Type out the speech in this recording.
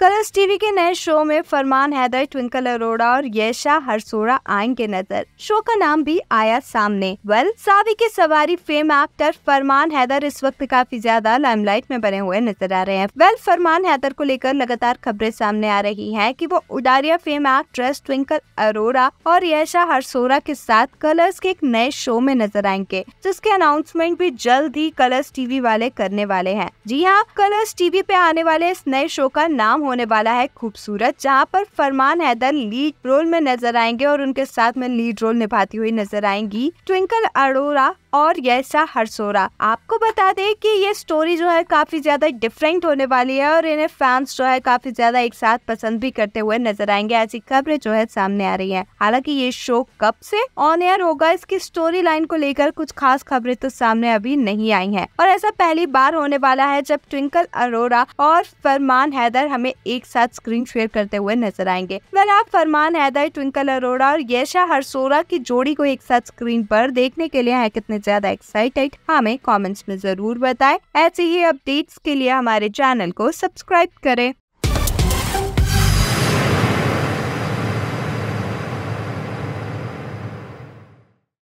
Colors TV के नए show में फरमान हैदर ट्विंकल अरोड़ा और यशा हरसोड़ा आएंगे नजर शो का नाम भी आया सामने वेल well, सावी के सवारी फेम एक्टर फरमान हैदर इस वक्त काफी ज्यादा लाइमलाइट में बने हुए नजर आ रहे हैं वेल well, फरमान हैदर को लेकर लगातार खबरें सामने आ रही हैं कि वो उडारिया फेम एक्ट्रेस ट्विंकल अरोड़ा और यशा हरसोरा के साथ कलर्स के एक नए शो में नजर आएंगे जिसके अनाउंसमेंट भी जल्द ही कलर्स टीवी वाले करने वाले हैं जी हाँ कलर्स टीवी पे आने वाले इस नए शो का नाम होने वाला है खूबसूरत जहां पर फरमान हैदर लीड रोल में नजर आएंगे और उनके साथ में लीड रोल निभाती हुई नजर आएंगी ट्विंकल अरोरा और यशा हरसोरा आपको बता दें कि ये स्टोरी जो है काफी ज्यादा डिफरेंट होने वाली है और इन्हें फैंस जो है काफी ज्यादा एक साथ पसंद भी करते हुए नजर आएंगे ऐसी खबरें जो है सामने आ रही है हालांकि ये शो कब से ऑन एयर होगा इसकी स्टोरी लाइन को लेकर कुछ खास खबरें तो सामने अभी नहीं आई है और ऐसा पहली बार होने वाला है जब ट्विंकल अरोरा और फरमान हैदर हमें एक साथ स्क्रीन शेयर करते हुए नजर आएंगे वह आप फरमान हैदर ट्विंकल अरोड़ा और यशा हरसोरा की जोड़ी को एक साथ स्क्रीन पर देखने के लिए है कितने ज्यादा एक्साइटेड हमें कमेंट्स में जरूर बताएं ऐसे ही अपडेट्स के लिए हमारे चैनल को सब्सक्राइब करें